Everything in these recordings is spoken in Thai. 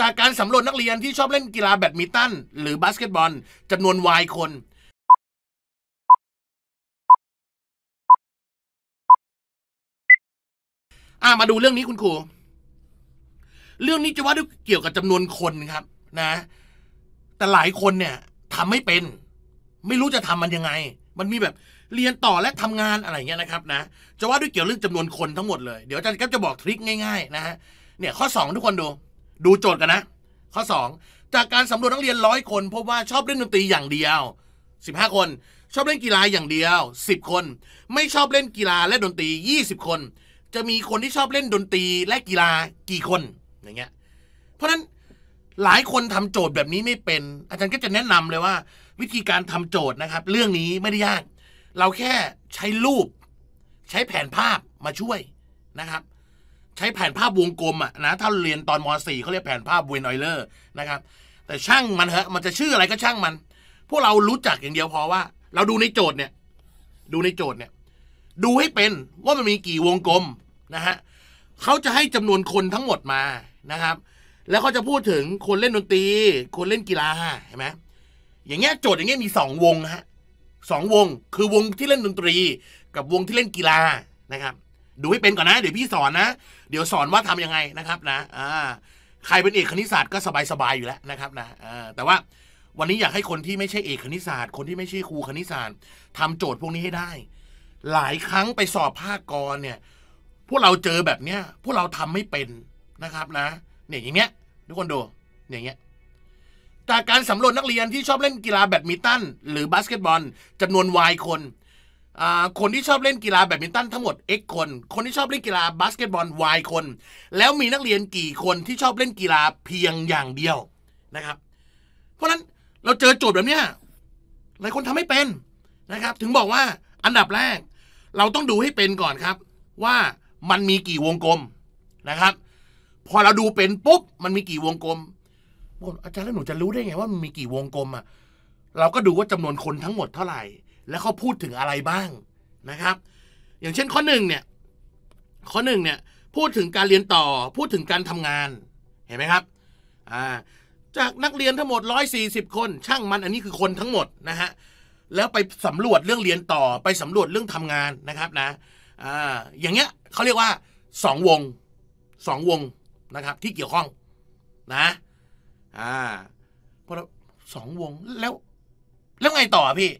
จากการสำรวจนักเรียนที่ชอบเล่นกีฬาแบดมินตันหรือ บาสเกตบอลจำนวนวายคนอามาดูเรื่องนี้คุณครู เรื่องนี้จะว่าด้วยเกี่ยวกับจำนวนคนครับ นะ แต่หลายคนเนี่ยทำไม่เป็น ไม่รู้จะทำมันยังไง มันมีแบบเรียนต่อและทำงานอะไรเงี้ยนะครับนะ จะว่าด้วยเกี่ยวเรื่องจำนวนคนทั้งหมดเลย เดี๋ยวอาจารย์ก็จะบอกทริคง่ายๆ นะฮะเนี่ยข้อสองทุกคนดูดูโจทย์กันนะ ข้อ 2 จากการสำรวจนักเรียนร้อยคน พบว่าชอบเล่นดนตรีอย่างเดียว 15 คนชอบเล่นกีฬาอย่างเดียว 10 คนไม่ชอบเล่นกีฬาและดนตรี 20 คน จะมีคนที่ชอบเล่นดนตรีและกีฬากี่คนอย่างเงี้ยเพราะนั้นหลายคนทำโจทย์แบบนี้ไม่เป็น อาจารย์ก็จะแนะนำเลยว่า วิธีการทำโจทย์นะครับ เรื่องนี้ไม่ได้ยาก เราแค่ใช้รูป ใช้แผนภาพมาช่วยนะครับใช้แผนภาพวงกลมอะนะถ้าเรียนตอนม .4 เขาเรียกแผนภาพเวนออยเลอร์นะครับ แต่ช่างมันเหอะมันจะชื่ออะไรก็ช่างมันพวกเรารู้จักอย่างเดียวพอว่า เราดูในโจทย์เนี่ย ดูในโจทย์เนี่ยดูให้เป็นว่ามันมีกี่วงกลมนะฮะเขาจะให้จำนวนคนทั้งหมดมานะครับ แล้วเขาจะพูดถึงคนเล่นดนตรี คนเล่นกีฬาเห็นไหมอย่างเงี้ยโจทย์อย่างเงี้ยมีสองวงฮะสองวงคือวงที่เล่นดนตรี กับวงที่เล่นกีฬานะครับดูให้เป็นก่อนนะ เดี๋ยวพี่สอนนะ เดี๋ยวสอนว่าทํำยังไงนะครับนะอ่าใครเป็นเอกคณิตศาสตร์ก็สบายๆอยู่แล้วนะครับนะอ่าแต่ว่าวันนี้อยากให้คนที่ไม่ใช่เอกคณิตศาสตร์ คนที่ไม่ใช่ครูคณิตศาสตร์ทำโจทย์พวกนี้ให้ได้ หลายครั้งไปสอบภาคกรเนี่ย พวกเราเจอแบบเนี้ยพวกเราทำไม่เป็นนะครับนะเนี่ยอย่างเงี้ยทุกคนดูอย่างเงี้ยจากการสำรวจนักเรียนที่ชอบเล่นกีฬาแบดมินตันหรือ บาสเกตบอลจำนวนวายคนคนที่ชอบเล่นกีฬาแบดมินตันทั้งหมด x คน คนที่ชอบเล่นกีฬาบาสเกตบอล y คนแล้วมีนักเรียนกี่คนที่ชอบเล่นกีฬาเพียงอย่างเดียวนะครับ เพราะนั้นเราเจอโจทย์แบบนี้หลายคนทำไม่เป็นนะครับ ถึงบอกว่าอันดับแรก เราต้องดูให้เป็นก่อนครับว่ามันมีกี่วงกลมนะครับ พอเราดูเป็นปุ๊บมันมีกี่วงกลมอาจารย์แล้วหนูจะรู้ได้ไงว่ามันมีกี่วงกลมอ่ะเราก็ดูว่าจำนวนคนทั้งหมดเท่าไหร่และเขาพูดถึงอะไรบ้างนะครับ อย่างเช่นข้อหนึ่งเนี่ยข้อหนึ่งเนี่ยพูดถึงการเรียนต่อพูดถึงการทำงาน เห็นไหมครับอ่าจากนักเรียนทั้งหมด 140 คน ช่างมันอันนี้คือคนทั้งหมดนะฮะแล้วไปสำรวจเรื่องเรียนต่อไปสำรวจเรื่องทำงานนะครับนะอ่าอย่างเงี้ยเขาเรียกว่า2วง2วงนะครับ ที่เกี่ยวข้องนะอ่าพอสองวงแล้วแล้วไงต่อพี่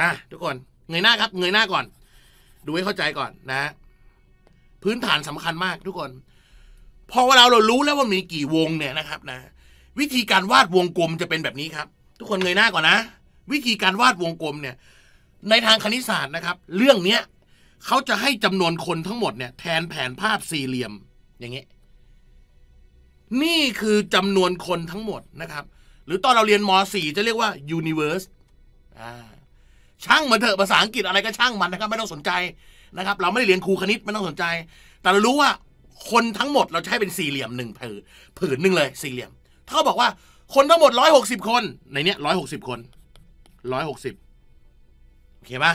อ่ะทุกคนเงยหน้าครับ เงยหน้าก่อนดูให้เข้าใจก่อนนะพื้นฐานสำคัญมาก ทุกคนพอเวลาเรารู้แล้วว่ามีกี่วงเนี่ยนะครับ นะ วิธีการวาดวงกลมจะเป็นแบบนี้ครับ ทุกคนเงยหน้าก่อนนะวิธีการวาดวงกลมเนี่ย ในทางคณิตศาสตร์นะครับ เรื่องเนี้ยเขาจะให้จำนวนคนทั้งหมดเนี่ยแทนแผนภาพสี่เหลี่ยม อย่างเงี้ยนี่คือจำนวนคนทั้งหมดนะครับ หรือตอนเราเรียนม .4 จะเรียกว่า universe อ่าช่างมันเถอะภาษาอังกฤษอะไรก็ช่างมันนะครับ ไม่ต้องสนใจนะครับ เราไม่ได้เรียนครูคณิตไม่ต้องสนใจ แต่เรารู้ว่าคนทั้งหมดเราใช้เป็นสี่เหลี่ยมหนึ่งผืนผืนหนึ่งเลย สี่เหลี่ยม ถ้าเขาบอกว่าคนทั้งหมดร้อยหกสิบคน ในเนี้ยร้อยหกสิบคนร้อยหกสิบโอเคหม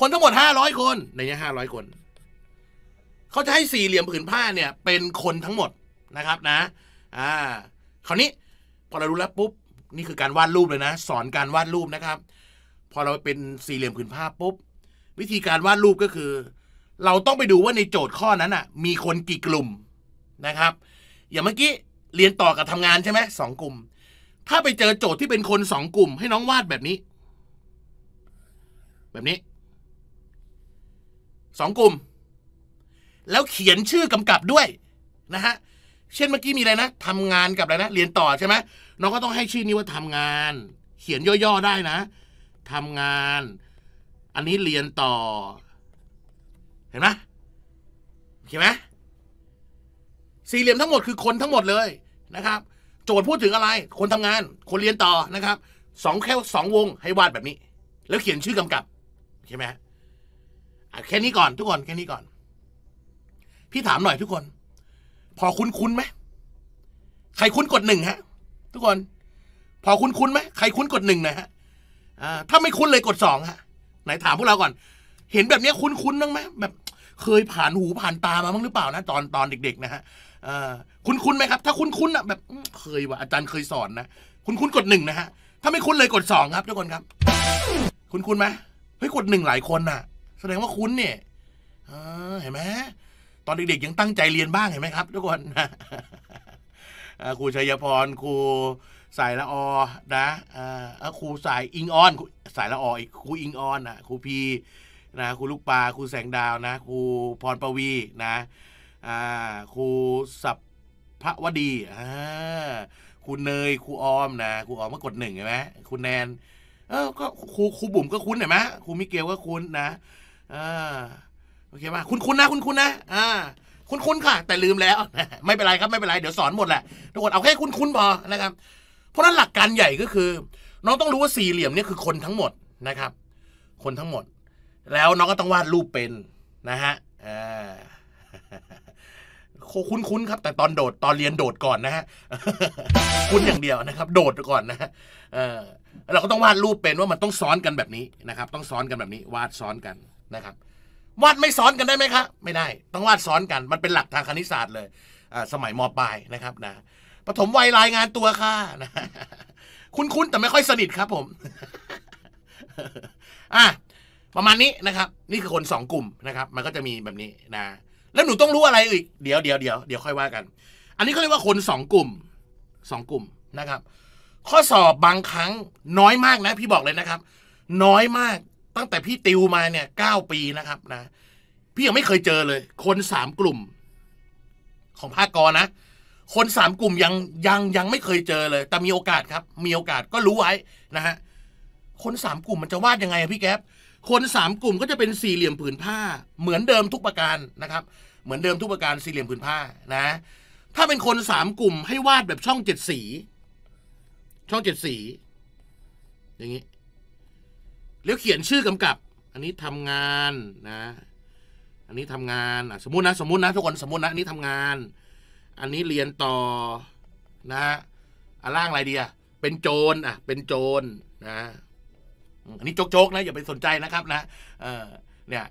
คนทั้งหมดห้าร้อยคนในเนี้ยห้าร้อยคนเขาจะให้สี่เหลี่ยมผืนผ้าเนี่ย เป็นคนทั้งหมดนะครับ นะ อ่า คราวนี้พอเรารู้แล้วปุ๊บนี่คือการวาดรูปเลยนะสอนการวาดรูปนะครับพอเราเป็นสี่เหลี่ยมผืนผ้าปุ๊บ วิธีการวาดรูปก็คือ เราต้องไปดูว่าในโจทย์ข้อนั้นอ่ะ มีคนกี่กลุ่มนะครับอย่างเมื่อกี้เรียนต่อกับทำงานใช่ไหมสองกลุ่ม ถ้าไปเจอโจทย์ที่เป็นคนสองกลุ่ม ให้น้องวาดแบบนี้ แบบนี้สองกลุ่ม แล้วเขียนชื่อกำกับด้วยนะฮะเช่นเมื่อกี้มีอะไรนะทำงานกับอะไรนะ เรียนต่อใช่ไหมน้องก็ต้องให้ชื่อนี้ว่าทำงาน เขียนย่อ ๆ ได้นะทำงาน อันนี้เรียนต่อ เห็นไหมเห็นไหมสี่เหลี่ยมทั้งหมดคือคนทั้งหมดเลยนะครับ โจทย์พูดถึงอะไร คนทำงาน คนเรียนต่อนะครับ สองแค่สองวงให้วาดแบบนี้ แล้วเขียนชื่อกำกับเใช่ไหมแค่นี้ก่อน ทุกคน แค่นี้ก่อน พี่ถามหน่อยทุกคน พอคุ้นคุ้นไหม ใครคุ้นกดหนึ่งฮะ ทุกคน พอคุ้นคุ้นไหม ใครคุ้นกดหนึ่งนะฮะถ้าไม่คุ้นเลยกดสองฮะไหนถามพวกเราก่อน เห็นแบบนี้คุ้นๆบ้างไหมแบบเคยผ่านหูผ่านตามาบ้างหรือเปล่านะตอนตอนเด็ก ๆนะฮะคุ้นคุ้นไหมครับ ถ้าคุ้นคุ้นอ่ะ แบบ เคยว่ะอาจารย์เคยสอนนะคุ้นคุ้นกดหนึ่งนะฮะ ถ้าไม่คุ้นเลยกดสองครับทุกคนครับ คุ้นคุ้นไหมเฮ้ยกดหนึ่งหลายคนน่ะ แสดงว่าคุ้นเนี่ยเห็นไหมตอนเด็กๆยังตั้งใจเรียนบ้างเห็นไหมครับทุกคนครูชัยพรครูสายละออนะครูสายอิงออน สายละออีกครูอิงออนนะครูพีนะครูลูกปลาครูแสงดาวนะครูพรประวีนะครูสัพพวดีครูเนยครูออมนะครูออมมากดหนึ่งใช่ไหมครูแนนเออก็ครูครูบุ๋มก็คุ้นเห็นไหมครูมิเกลก็คุ้นนะอ่าโอเคป่ะคุณคุณนะคุณคุณนะอ่าคุณคุณค่ะ แต่ลืมแล้วไม่เป็นไรครับไม่เป็นไรเดี๋ยวสอนหมดแหละทุกคนเอาแค่คุณคุณพอนะครับเพราะนั้นหลักการใหญ่ก็คือ น้องต้องรู้ว่าสี่เหลี่ยมนี่คือคนทั้งหมดนะครับ คนทั้งหมด แล้วน้องก็ต้องวาดรูปเป็นนะฮะคุ้นๆครับ แต่ตอนโดดตอนเรียนโดดก่อนนะฮะคุ้นอย่างเดียวนะครับ โดดก่อนนะฮะเราก็ต้องวาดรูปเป็นว่ามันต้องซ้อนกันแบบนี้นะครับ ต้องซ้อนกันแบบนี้ วาดซ้อนกันนะครับ วาดไม่ซ้อนกัน ได้ไหมครับไม่ได้ ต้องวาดซ้อนกัน มันเป็นหลักทางคณิตศาสตร์เลยสมัยมปลายนะครับ นะปฐมวัยรายงานตัวค่ะนะ คุ้น ๆ แต่ไม่ค่อยสนิทครับผม อ่ะประมาณนี้นะครับ นี่คือคนสองกลุ่มนะครับ มันก็จะมีแบบนี้นะ แล้วหนูต้องรู้อะไรอีกเดี๋ยวเดี๋ยวเดี๋ยวเดี๋ยวค่อยว่ากัน อันนี้เขาเรียกว่าคนสองกลุ่มสองกลุ่มนะครับ ข้อสอบบางครั้งน้อยมากนะพี่บอกเลยนะครับ น้อยมากตั้งแต่พี่ติวมาเนี่ยเก้าปีนะครับ นะพี่ยังไม่เคยเจอเลย คนสามกลุ่ม ของภาคกอนะคนสามกลุ่มยัง ยังยังไม่เคยเจอเลย แต่มีโอกาสครับ มีโอกาสก็รู้ไว้นะฮะคนสามกลุ่มมันจะวาดยังไงพี่แก๊ปคนสามกลุ่มก็จะเป็นสี่เหลี่ยมผืนผ้า เหมือนเดิมทุกประการนะครับ เหมือนเดิมทุกประการสี่เหลี่ยมผืนผ้านะ ถ้าเป็นคนสามกลุ่มให้วาดแบบช่องเจ็ดสี ช่องเจ็ดสี อย่างนี้ แล้วเขียนชื่อกำกับ อันนี้ทำงานนะอันนี้ทำงานสมมตินะสมมตินะทุกคนสมมตินะอันนี้ทำงานอันนี้เรียนต่อนะฮะอันล่างอะไรดีอะเป็นโจรอ่ะ เป็นโจรนะอันนี้โจกๆนะ อย่าไปสนใจนะครับนะ เออเนี่ย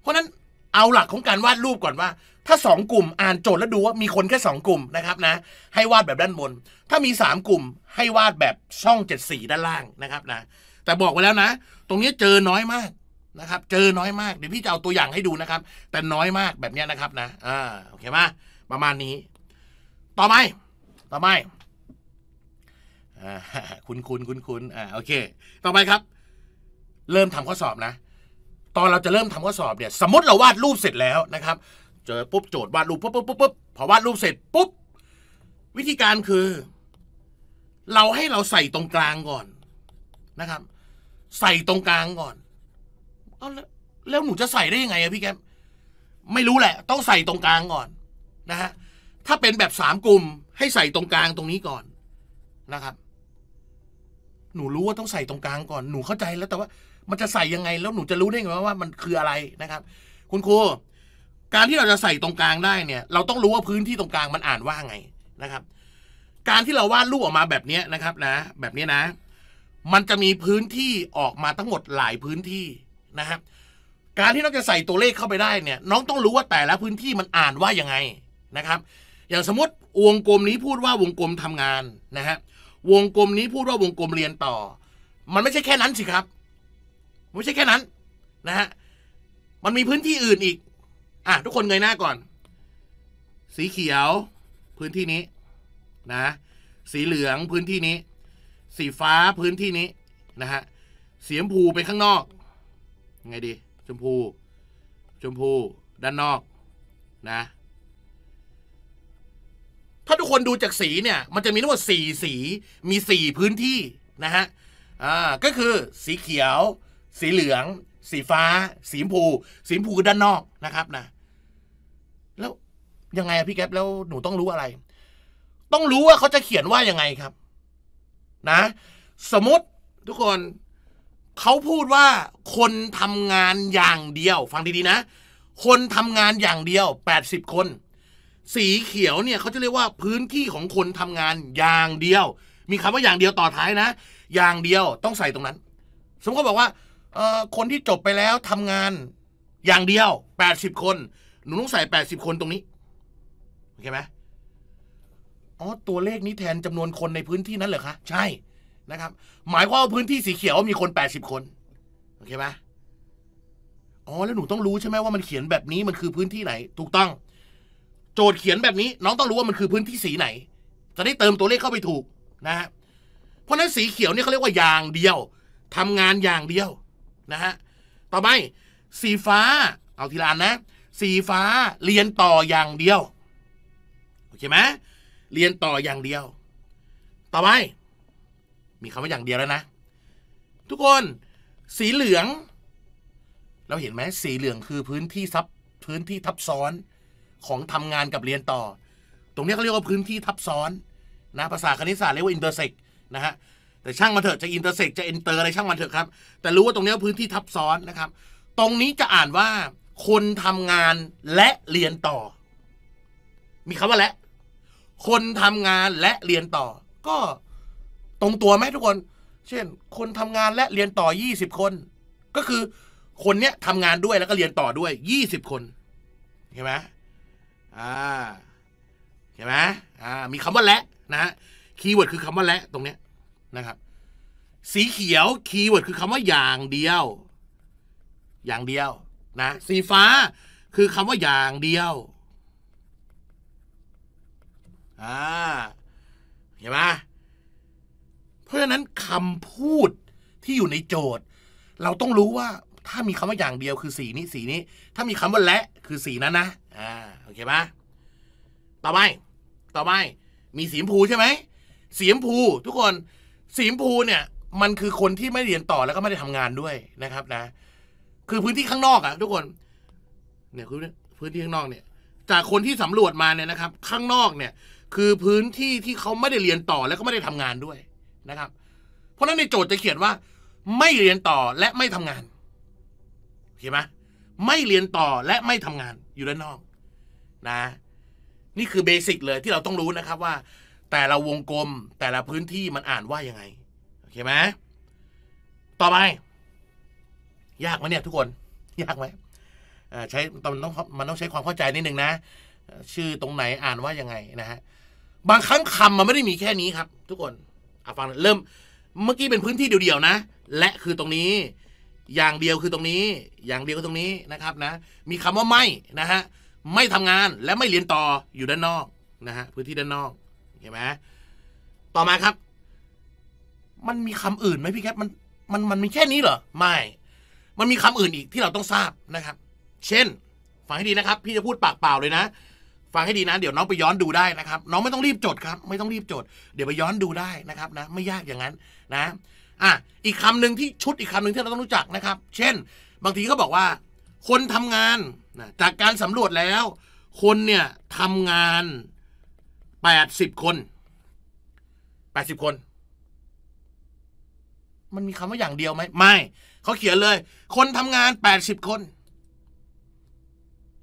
เพราะนั้นเอาหลักของการวาดรูปก่อนว่า ถ้าสองกลุ่มอ่านโจทย์แล้วดูว่ามีคนแค่สองกลุ่มนะครับ นะ ให้วาดแบบด้านบนถ้ามีสามกลุ่มให้วาดแบบช่องเจ็ดสีด้านล่างนะครับนะแต่บอกไว้แล้วนะตรงนี้เจอน้อยมากนะครับ เจอน้อยมากเดี๋ยวพี่จะเอาตัวอย่างให้ดูนะครับ แต่น้อยมากแบบนี้นะครับ นะอ่าโอเคไหมประมาณนี้ ต่อไป ต่อไปคุณคุณคุณคุณอ่า โอเค ต่อไปครับ เริ่มทำข้อสอบนะ ตอนเราจะเริ่มทำข้อสอบเนี่ย สมมติเราวาดรูปเสร็จแล้วนะครับ เจอปุ๊บโจทย์วาดรูปปุ๊บปุ๊บปุ๊บปุ๊บพอวาดรูป เสร็จปุ๊บ วิธีการคือ เราให้เราใส่ตรงกลางก่อนนะครับ ใส่ตรงกลางก่อนเอาแล้วหนูจะใส่ได้ยังไงอะพี่แกไม่รู้แหละ ต้องใส่ตรงกลางก่อนนะฮะถ้าเป็นแบบสามกลุ่มให้ใส่ตรงกลางตรงนี้ก่อนนะครับ หนูรู้ว่าต้องใส่ตรงกลางก่อน หนูเข้าใจแล้ว แต่ว่ามันจะใส่ยังไง แล้วหนูจะรู้ได้ไงว่ามันคืออะไรนะครับ คุณครูการที่เราจะใส่ตรงกลางได้เนี่ย เราต้องรู้ว่าพื้นที่ตรงกลางมันอ่านว่าไงนะครับ การที่เราวาดรูปออกมาแบบนี้นะครับนะ แบบนี้นะ มันจะมีพื้นที่ออกมาทั้งหมดหลายพื้นที่นะครับ การที่น้องจะใส่ตัวเลขเข้าไปได้เนี่ยน้องต้องรู้ว่าแต่ละพื้นที่มันอ่านว่ายังไงนะครับ อย่างสมมติ วงกลมนี้พูดว่าวงกลมทำงานนะฮะวงกลมนี้พูดว่าวงกลมเรียนต่อ มันไม่ใช่แค่นั้นสิครับ ไม่ใช่แค่นั้นนะฮะมันมีพื้นที่อื่นอีก อ่ะทุกคนเงยหน้าก่อน สีเขียว พื้นที่นี้ นะ สีเหลืองพื้นที่นี้ สีฟ้าพื้นที่นี้นะฮะสีชมพูไปข้างนอก ไงดีชมพูชมพูด้านนอก นะถ้าทุกคนดูจากสีเนี่ยมันจะมีทั้งหมดสี่สีมีสี่พื้นที่นะฮะอ่าก็คือสีเขียว สีเหลือง สีฟ้า สีมพู สีมพูคือด้านนอกนะครับ นะแล้วยังไงพี่แก๊ปแล้วหนูต้องรู้อะไร ต้องรู้ว่าเขาจะเขียนว่ายังไงครับ นะ สมมติทุกคน เขาพูดว่าคนทำงานอย่างเดียว ฟังดีๆนะคนทำงานอย่างเดียว80คนสีเขียวเนี่ยเขาจะเรียกว่าพื้นที่ของคนทำงานอย่างเดียว มีคำว่าอย่างเดียวต่อท้ายนะ อย่างเดียวต้องใส่ตรงนั้น สมมติาบอกว่า เออ่คนที่จบไปแล้วทำงานอย่างเดียวแปดสิบคน หนูต้องใส่แปดสิบคนตรงนี้โอเคไหมอ๋อตัวเลขนี้แทนจำนวนคนในพื้นที่นั้นเหรอคะใช่นะครับ หมายความว่าพื้นที่สีเขียวมีคนแปดสิบคนโอเคไหมอ๋อแล้วหนูต้องรู้ใช่ไหมว่ามันเขียนแบบนี้มันคือพื้นที่ไหน ถูกต้องทย์เขียนแบบนี้น้องต้องรู้ว่ามันคือพื้นที่สีไหนจะได้เติมตัวเลขเข้าไปถูกนะฮะเพราะนั้นสีเขียวเนี่ยเขาเรียกว่าอย่างเดียว ทำงานอย่างเดียวนะฮะต่อไปสีฟ้าเอาทีละอันนะ สีฟ้าเรียนต่ออย่างเดียวโอเคไหมเรียนต่ออย่างเดียว ต่อไปมีคำว่าอย่างเดียวแล้วนะ ทุกคน สีเหลือง เราเห็นไหมสีเหลืองคือพื้นที่ซับพื้นที่ทับซ้อนของทำงานกับเรียนต่อ ตรงนี้เขาเรียกว่าพื้นที่ทับซ้อน นะ ภาษาคณิตศาสตร์เรียกว่าอินเตอร์เซ็กนะฮะแต่ช่างมันเถอะจะอินเตอร์เซ็กจะเอนเตอร์อะไรช่างมันเถอะครับแต่รู้ว่าตรงนี้พื้นที่ทับซ้อนนะครับ ตรงนี้จะอ่านว่า คนทำงานและเรียนต่อ มีคำว่าและ คนทำงานและเรียนต่อ ก็ตรงตัวไหมทุกคน เช่น คนทำงานและเรียนต่อยี่สิบคน ก็คือคนเนี้ยทำงานด้วยแล้วก็เรียนต่อด้วยยี่สิบคนเห็นไหมอ่าเห็นไหมอ่า มีคำว่าและนะฮะคีย์เวิร์ดคือคำว่าและตรงเนี้ยนะครับ สีเขียว คีย์เวิร์ดคือคำว่าอย่างเดียว อย่างเดียว นะ สีฟ้า คือคำว่าอย่างเดียว อ่าเห็นไหมเพราะฉะนั้น คำพูดที่อยู่ในโจทย์ เราต้องรู้ว่า ถ้ามีคำว่าอย่างเดียวคือสีนี้สีนี้ ถ้ามีคำว่าและ คือสีนั้นนะอ่าอเคไหมต่อไป ต่อไป มีสีมพูใช่ไหมสีมพูทุกคนสีมพูเนี่ย มันคือคนที่ไม่เรียนต่อแล้วก็ไม่ได้ทำงานด้วยนะครับนะ คือพื้นที่ข้างนอกอะทุกคน เนี่ยคือพื้นที่ข้างนอกเนี่ย จากคนที่สำรวจมาเนี่ยนะครับ ข้างนอกเนี่ย คือพื้นที่ที่เขาไม่ได้เรียนต่อแล้วก็ไม่ได้ทำงานด้วยนะครับ เพราะฉะนั้นในโจทย์จะเขียนว่า ไม่เรียนต่อและไม่ทำงานเขียนไหมไม่เรียนต่อและไม่ทำงานอยู่ด้านนอกนะนี่คือเบสิกเลยที่เราต้องรู้นะครับ ว่า แต่ละวงกลม แต่ละพื้นที่มันอ่านว่ายังไงโอเคไหมต่อไป ยากไหมเนี่ย ทุกคนยากไหมใช้มันต้องมันต้องใช้ความเข้าใจนิดนึงนะ ชื่อตรงไหนอ่านว่ายังไงนะฮะบางครั้งคำมันไม่ได้มีแค่นี้ครับ ทุกคนเอาฟังเริ่ม เมื่อกี้เป็นพื้นที่เดียวๆนะ และคือตรงนี้ อย่างเดียวคือตรงนี้ อย่างเดียวคือตรงนี้นะครับ นะมีคำว่าไม่นะฮะไม่ทำงานและไม่เรียนต่ออยู่ด้านนอกนะฮะพื้นที่ด้านนอกเห็นไหมต่อมาครับ มันมีคำอื่นไหมพี่แคทมันมันมันมีแค่นี้เหรอไม่ มันมีคำอื่นอีกที่เราต้องทราบนะครับ เช่น ฟังให้ดีนะครับ พี่จะพูดปากเปล่าเลยนะ ฟังให้ดีนะ เดี๋ยวน้องไปย้อนดูได้นะครับน้องไม่ต้องรีบจดครับไม่ต้องรีบจดเดี๋ยวไปย้อนดูได้นะครับนะไม่ยากอย่างนั้นนะอ่ะอีกคำหนึ่งที่ชุด อีกคำหนึ่งที่เราต้องรู้จักนะครับ เช่น บางทีเขาบอกว่า คนทำงานนะจากการสำรวจแล้ว คนเนี่ยทำงาน 80 คน 80 คน มันมีคำว่าอย่างเดียวไหม ไม่เขาเขียนเลย คนทำงาน 80 คน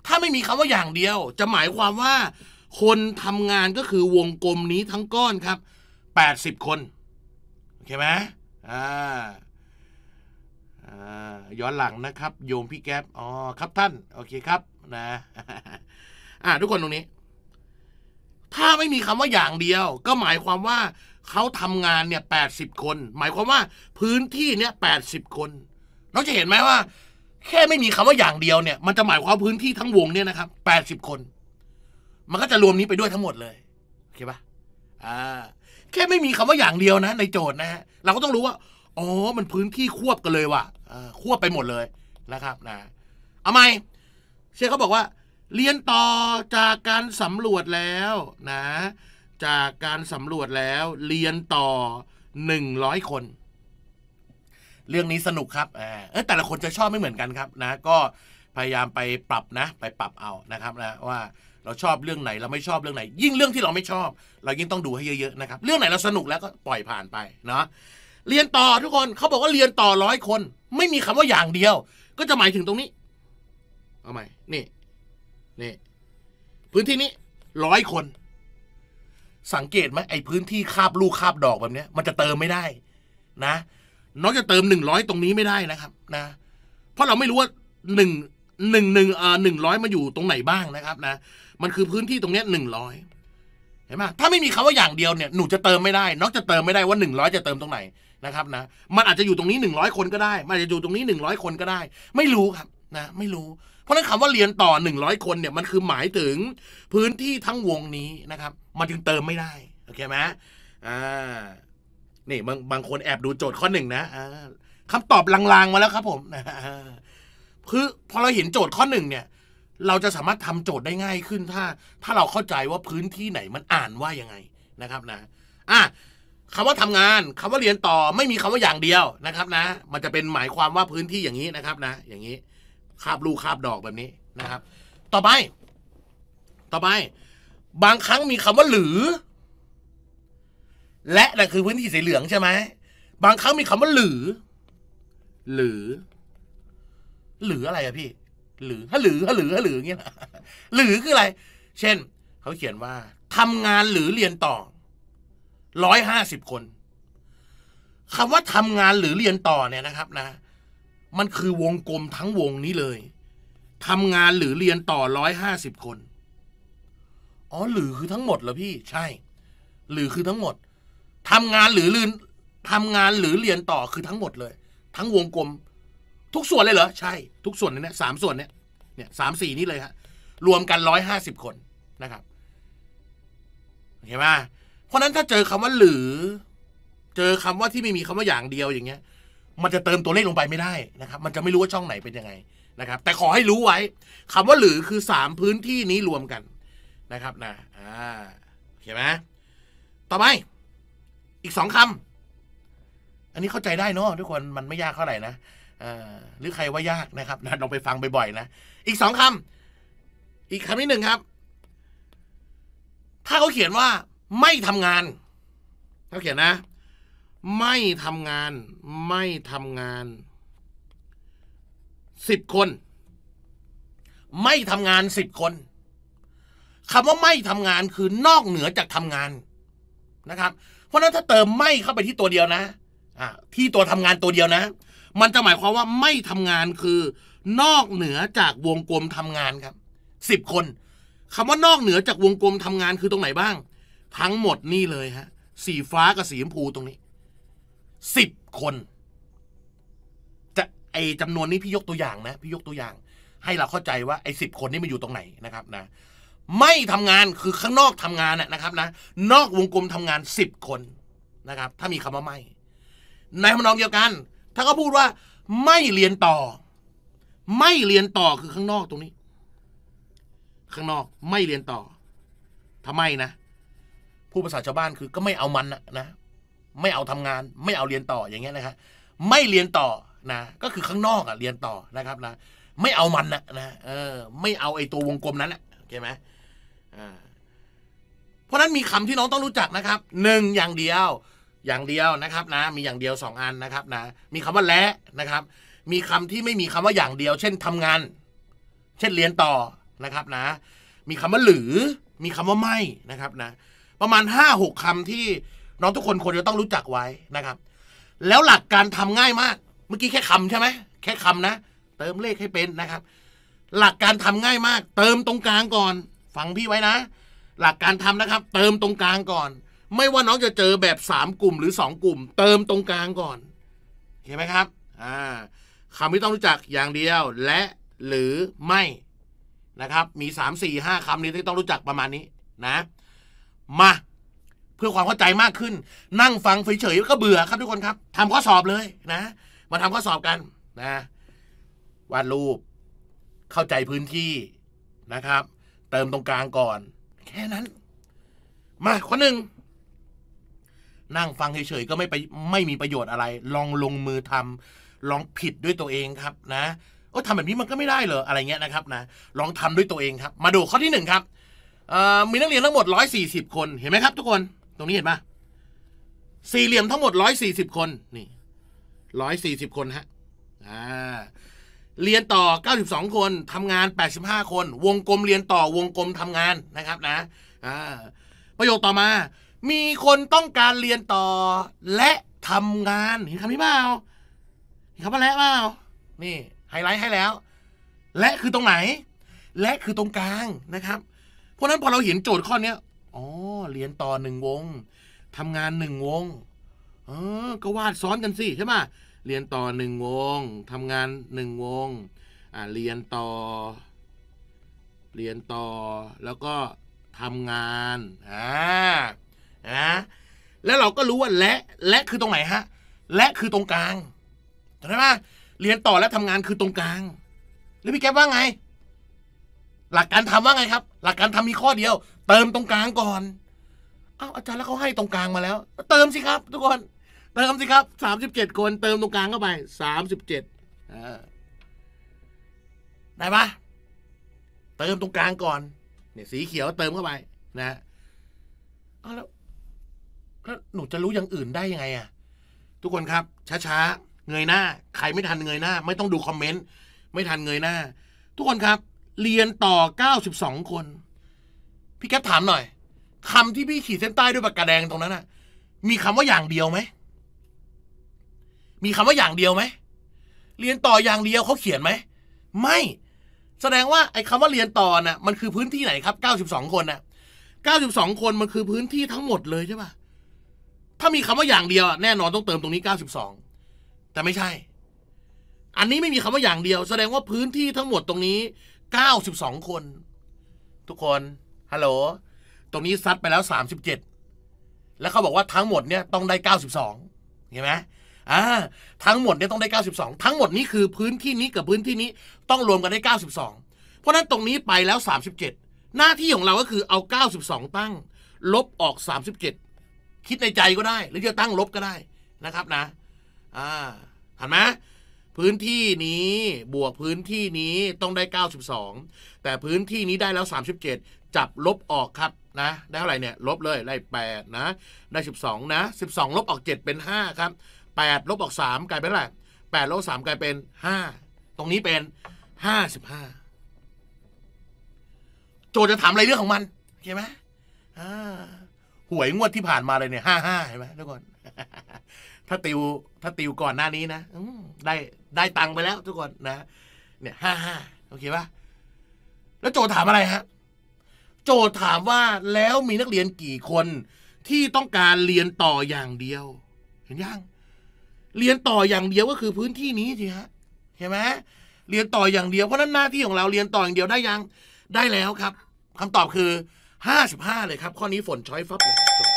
ถ้าไม่มีคำว่าอย่างเดียว จะหมายความว่า คนทำงานก็คือวงกลมนี้ทั้งก้อนครับ 80 คนโอเคไหมอ่าย้อนหลังนะครับ โยมพี่แก๊ปอ๋อ ครับท่านโอเคครับนะ อ่าทุกคนตรงนี้ ถ้าไม่มีคำว่าอย่างเดียว ก็หมายความว่าเขาทำงานเนี่ยแปดสิบคน หมายความว่าพื้นที่เนี่ยแปดสิบคน เราจะเห็นไหมว่า แค่ไม่มีคำว่าอย่างเดียวเนี่ยมันจะหมายความพื้นที่ทั้งวงเนี่ยนะครับแปดสิบคนมันก็จะรวมนี้ไปด้วยทั้งหมดเลยโอเคปะอ่าแค่ไม่มีคำว่าอย่างเดียวนะในโจทย์นะฮะเราก็ต้องรู้ว่า อ๋อ มันพื้นที่ควบกันเลยว่ะขั้วไปหมดเลยนะครับนะ เอาไหมเชฟเขาบอกว่าเรียนต่อจากการสำรวจแล้วนะ จากการสำรวจแล้วเรียนต่อหนึ่งร้อยคน เรื่องนี้สนุกครับเออแต่ละคนจะชอบไม่เหมือนกันครับนะ ก็พยายามไปปรับนะ ไปปรับเอานะครับนะ ว่าเราชอบเรื่องไหนเราไม่ชอบเรื่องไหน ยิ่งเรื่องที่เราไม่ชอบ เรายิ่งต้องดูให้เยอะๆนะครับ เรื่องไหนเราสนุกแล้วก็ปล่อยผ่านไปเนาะเรียนต่อทุกคนเขาบอกว่าเรียนต่อร้อยคน ไม่มีคำว่าอย่างเดียว ก็จะหมายถึงตรงนี้เอาใหม่นี่ นี่ พื้นที่นี้ร้อยคน สังเกตไหมไอ้พื้นที่คาบลูกคาบดอกแบบนี้มันจะเติมไม่ได้ นะน้องจะเติมหนึ่งร้อยตรงนี้ไม่ได้นะครับ นะ เพราะเราไม่รู้ว่าหนึ่งหนึ่งหนึ่งเอ่อหนึ่งร้อยมาอยู่ตรงไหนบ้างนะครับ นะ มันคือพื้นที่ตรงนี้หนึ่งร้อยเห็นไหมถ้าไม่มีคาว่าอย่างเดียวเนี่ยหนูจะเติมไม่ได้น้องจะเติมไม่ได้ว่าหนึ่งร้อยจะเติมตรงไหนนะครับนะมันอาจจะอยู่ตรงนี้100 คนก็ได้ มันอาจจะอยู่ตรงนี้100คนก็ได้ ไม่รู้ครับนะไม่รู้ เพราะนั้นคำว่าเรียนต่อ 100 คนเนี่ยมันคือหมายถึงพื้นที่ทั้งวงนี้นะครับ มันจึงเติมไม่ได้โอเคไหมอ่านี่บางบางคนแอบดูโจทย์ข้อหนึ่งนะคำตอบลางๆมาแล้วครับผมคือพอเราเห็นโจทย์ข้อหนึ่งเนี่ยเราจะสามารถทำโจทย์ได้ง่ายขึ้นถ้า ถ้าเราเข้าใจว่าพื้นที่ไหนมันอ่านว่ายังไงนะครับนะอ่ะคำว่าทำงาน คำว่าเรียนต่อ ไม่มีคำว่าอย่างเดียวนะครับ นะมันจะเป็นหมายความว่าพื้นที่อย่างนี้นะครับ นะอย่างนี้คาบลูกคาบดอกแบบนี้นะครับ ต่อไป ต่อไป บางครั้งมีคำว่าหรือ และนั่นคือพื้นที่สีเหลืองใช่ไหมบางครั้งมีคำว่าหรือ หรือหรืออะไรอะพี่ หรือถ้าหรือถ้าหรือถ้าหรืออย่างเงี้ยหรือคืออะไร เช่น เขาเขียนว่า ทำงานหรือเรียนต่อร้อยห้าสิบคนคำว่าทำงานหรือเรียนต่อเนี่ยนะครับนะ มันคือวงกลมทั้งวงนี้เลยทำงานหรือเรียนต่อร้อยห้าสิบคนอ๋อหรือคือทั้งหมดเหรอพี่ใช่ หรือคือทั้งหมดทำงานหรือลืนทำงานหรือเรียนต่อคือทั้งหมดเลย ทั้งวงกลม ทุกส่วนเลยเหรอ ใช่ ทุกส่วนเนี่ยสามส่วนเนี่ยเนี่ยสามสี่นี้เลยฮะรวมกันร้อยห้าสิบคนนะครับเห็นไหมเพราะนั้นถ้าเจอคำว่าหรือ เจอคำว่าที่ไม่มีคำว่าอย่างเดียวอย่างเงี้ย มันจะเติมตัวเลขลงไปไม่ได้นะครับ มันจะไม่รู้ว่าช่องไหนเป็นยังไงนะครับ แต่ขอให้รู้ไว้ คำว่าหรือคือสามพื้นที่นี้รวมกันนะครับ นะอ่าเข้าไหมต่อไปอีกสองคำอันนี้เข้าใจได้เนาะทุกคนมันไม่ยากเท่าไหร่นะหรือใครว่ายากนะครับ นะลองไปฟังบ่อยๆนะอีกสองคำอีกคำนีดหนึ่งครับ ถ้าเขาเขียนว่าไม่ทำงานเขาเขียนนะ ไม่ทำงานไม่ทำงานสิบคน ไม่ทำงานสิบคนคำว่าไม่ทำงานคือนอกเหนือจากทำงานนะครับ เพราะนั้นถ้าเติมไม่เข้าไปที่ตัวเดียวนะอ่ที่ตัวทำงานตัวเดียวนะ มันจะหมายความว่าไม่ทำงานคือนอกเหนือจากวงกลมทำงานครับสิบคนคำว่านอกเหนือจากวงกลมทำงานคือตรงไหนบ้างทั้งหมดนี่เลยฮะสีฟ้ากับ สีชมพูตรงนี้สิบคน จะไอจำนวนนี้พี่ยกตัวอย่างนะพี่ยกตัวอย่าง ให้เราเข้าใจว่าไอสิบคนนี้มันอยู่ตรงไหนนะครับนะ ไม่ทำงานคือข้างนอกทำงานนะครับนะ นอกวงกลมทำงานสิบคนนะครับ ถ้ามีคำว่าไม่ในคำนองเดียวกัน ถ้าเขาพูดว่า ไม่เรียนต่อ ไม่เรียนต่อคือข้างนอกตรงนี้ ข้างนอกไม่เรียนต่อ ทำไมนะูดภาษาชาวบ้านคือก็ไม่เอามันนะไม่เอาทำงาน ไม่เอาเรียนต่ออย่างเงี้ยนะครับไม่เรียนต่อนะ ก็คือข้างนอกอะเรียนต่อนะครับนะ ไม่เอามันนะนะเออไม่เอาไอ้ตัววงกลมนั้นอะเคไหมอ่าเพราะนั้นมีคำที่น้องต้องรู้จักนะครับหนึ่งอย่างเดียว อย่างเดียวนะครับนะ มีอย่างเดียวสองอันนะครับ นะ มีคำว่าและนะครับ มีคำที่ไม่มีคำว่าอย่างเดียว เช่นทำงาน เช่นเรียนต่อนะครับนะ มีคำว่าหรือ มีคำว่าไม่นะครับนะประมาณ5้าหกคำที่น้องทุกคนควรจะต้องรู้จักไว้นะครับ แล้วหลักการทำง่ายมาก เมื่อกี้แค่คำใช่ไหม แค่คำนะ เติมเลขให้เป็นนะครับ หลักการทำง่ายมาก เติมตรงกลางก่อนฟังพี่ไว้นะ หลักการทำนะครับ เติมตรงกลางก่อน ไม่ว่าน้องจะเจอแบบ 3 กลุ่มหรือ 2 กลุ่ม เติมตรงกลางก่อน เห็นไหมครับ อ่าคำที่ต้องรู้จักอย่างเดียว และหรือไม่นะครับ มี3 4่ห้าคำนี้ที่ต้องรู้จักประมาณนี้ นะมา เพื่อความเข้าใจมากขึ้น นั่งฟังเฉยๆก็เบื่อครับทุกคนครับทำข้อสอบเลย นะมาทำข้อสอบกันนะวาดรูปเข้าใจพื้นที่นะครับ เติมตรงกลางก่อน แค่นั้น มาข้อหนึ่งนั่งฟังเฉยๆก็ไม่ไป ไม่มีประโยชน์อะไร ลองลงมือทำลองผิดด้วยตัวเองครับ นะโอ้ทำแบบนี้มันก็ไม่ได้เหรออะไรเงี้ยนะครับนะลองทำด้วยตัวเองครับ มาดูข้อที่หนึ่งครับมีนักเรียนทั้งหมด140 คนเห็นไหมครับ ทุกคน ตรงนี้เห็นปะสี่เหลี่ยมทั้งหมด140 คนนี่140คนฮะอ่าเรียนต่อ 92คนทำงาน85 คน วงกลมเรียนต่อวงกลมทำงานนะครับ นะอ่าประโยคต่อมา มีคนต้องการเรียนต่อและทำงาน เห็นคำนี้เปล่าเห็นคำว่าและเปล่า นี่ ไฮไลท์ให้แล้ว และคือตรงไหน และคือตรงกลางนะครับเพราะนั้นพอเราเห็นโจทย์ข้อเนี้ยอ๋อเรียนต่อหนึ่งวง ทำงานหนึ่งวง เออ ก็วาดซ้อนกันสิใช่ไหมเรียนต่อหนึ่งวงทำงานหนึ่งวงอ่าเรียนต่อ เรียนต่อ แล้วก็ทำงาน อ่านะแล้วเราก็รู้ว่าและ และคือตรงไหนฮะ และคือตรงกลางจำไดไหมเรียนต่อและทำงานคือตรงกลางแล้วพี่แก๊ปว่าไงหลักการทำว่าไงครับ หลักการทำมีข้อเดียว เติมตรงกลางก่อนอ้าวอาจารย์แล้วเขาให้ตรงกลางมาแล้ว เติมสิครับ ทุกคนเติมสิครับสามสิบเจ็ดคนเติมตรงกลางเข้าไปสามสิบเจ็ดได้ปะเติมตรงกลางก่อน เนี่ยสีเขียว เติมเข้าไปนะอาแล้วแล้วหนูจะรู้อย่างอื่นได้ยังไงอะทุกคนครับ ช้าๆเงยหน้า ใครไม่ทันเงยหน้า ไม่ต้องดูคอมเมนต์ ไม่ทันเงยหน้า ทุกคนครับเรียนต่อ 92 คน พี่แก๊ปถามหน่อย คำที่พี่ขีดเส้นใต้ด้วยปากกาแดงตรงนั้นน่ะ มีคำว่าอย่างเดียวไหม มีคำว่าอย่างเดียวไหม เรียนต่ออย่างเดียวเขาเขียนไหม ไม่ แสดงว่า ไอ้คำว่าเรียนต่อนะ่ะมันคือพื้นที่ไหนครับ 92 คนนะ่ะ 92 คนมันคือพื้นที่ทั้งหมดเลยใช่ปะถ้ามีคำว่าอย่างเดียวแน่นอนต้องเติมตรงนี้ 92 แต่ไม่ใช่ อันนี้ไม่มีคำว่าอย่างเดียว แสดงว่าพื้นที่ทั้งหมดตรงนี้92 คน ทุกคนฮัลโหลตรงนี้ซัดไปแล้ว37แล้วเขาบอกว่าทั้งหมดเนี่ยต้องได้92เห็นไหมอ่าทั้งหมดเนี่ยต้องได้92ทั้งหมดนี้คือพื้นที่นี้กับพื้นที่นี้ ต้องรวมกันได้92เพราะนั้นตรงนี้ไปแล้ว 37 หน้าที่ของเรา ก็คือเอา 92 ตั้ง ลบออก37คิดในใจก็ได้ หรือจะตั้งลบก็ได้นะครับนะอ่าเห็นไหมพื้นที่นี้บวกพื้นที่นี้ต้องได้ 92 แต่พื้นที่นี้ได้แล้ว37 จับลบออกครับนะได้เท่าไหร่เนี่ย ลบเลยได้8นะได้ 12นะ12ลบออก7เป็น 5 ครับ8ลบออก3กลายเป็นอะไร8ลบ3กลายเป็น 5 ตรงนี้เป็น 55 โจจะถามอะไรเรื่องของมันเข้าไหมหวยงวดที่ผ่านมาเลยเนี่ย55เห็นไหมทุกคนถ้าติวถ้าติวก่อนหน้านี้นะได้ ได้ตังค์ไปแล้วทุกคนนะเนี่ยห้าห้าโอเคปะแล้วโจถามอะไรฮะ โจถามว่าแล้วมีนักเรียนกี่คนที่ต้องการเรียนต่ออย่างเดียวเห็นยังเรียนต่ออย่างเดียวก็คือพื้นที่นี้สิฮะเห็นไหมเรียนต่ออย่างเดียว เพราะนั้นหน้าที่ของเราเรียนต่ออย่างเดียวได้ยัง ได้แล้วครับ คำตอบคือห้าสิบห้าเลยครับ ข้อนี้ฝนช้อยฟับเลย